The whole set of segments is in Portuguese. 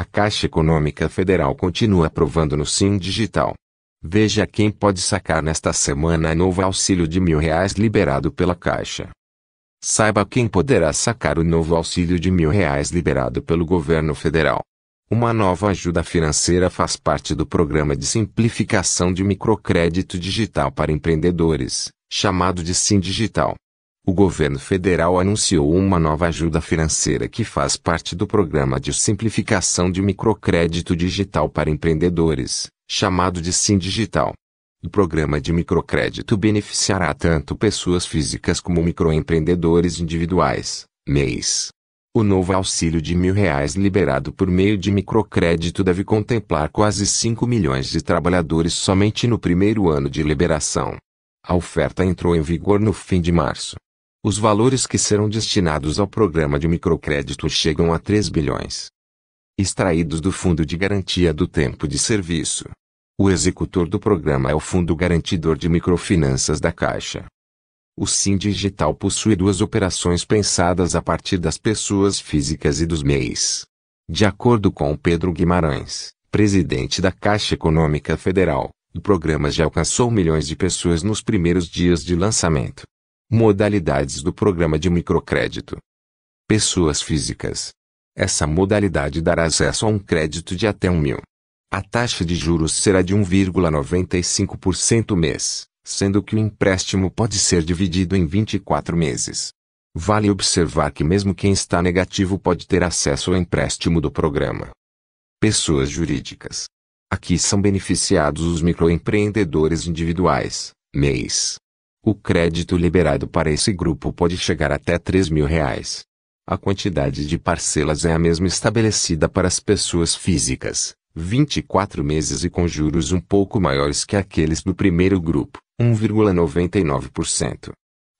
A Caixa Econômica Federal continua aprovando no Sim Digital. Veja quem pode sacar nesta semana o novo auxílio de mil reais liberado pela Caixa. Saiba quem poderá sacar o novo auxílio de mil reais liberado pelo governo federal. Uma nova ajuda financeira faz parte do programa de simplificação de microcrédito digital para empreendedores, chamado de Sim Digital o governo federal anunciou uma nova ajuda financeira que faz parte do programa de simplificação de microcrédito digital para empreendedores, chamado de Sim Digital. O programa de microcrédito beneficiará tanto pessoas físicas como microempreendedores individuais, MEIs. O novo auxílio de mil reais liberado por meio de microcrédito deve contemplar quase 5 milhões de trabalhadores somente no primeiro ano de liberação. A oferta entrou em vigor no fim de março. Os valores que serão destinados ao programa de microcrédito chegam a 3 bilhões. Extraídos do Fundo de Garantia do Tempo de Serviço. O executor do programa é o Fundo Garantidor de Microfinanças da Caixa. O Sim Digital possui duas operações pensadas a partir das pessoas físicas e dos MEIs. De acordo com Pedro Guimarães, presidente da Caixa Econômica Federal, o programa já alcançou milhões de pessoas nos primeiros dias de lançamento. Modalidades do programa de microcrédito. Pessoas físicas. Essa modalidade dará acesso a um crédito de até 1 mil. A taxa de juros será de 1,95% mês, sendo que o empréstimo pode ser dividido em 24 meses. Vale observar que mesmo quem está negativo pode ter acesso ao empréstimo do programa. Pessoas jurídicas. Aqui são beneficiados os microempreendedores individuais, MEIs, o crédito liberado para esse grupo pode chegar até 3 mil reais. A quantidade de parcelas é a mesma estabelecida para as pessoas físicas, 24 meses e com juros um pouco maiores que aqueles do primeiro grupo, 1,99%.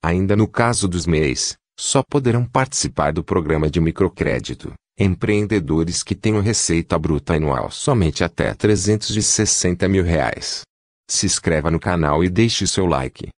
Ainda no caso dos MEIs, só poderão participar do programa de microcrédito empreendedores que tenham receita bruta anual somente até 360 mil reais. Se inscreva no canal e deixe seu like.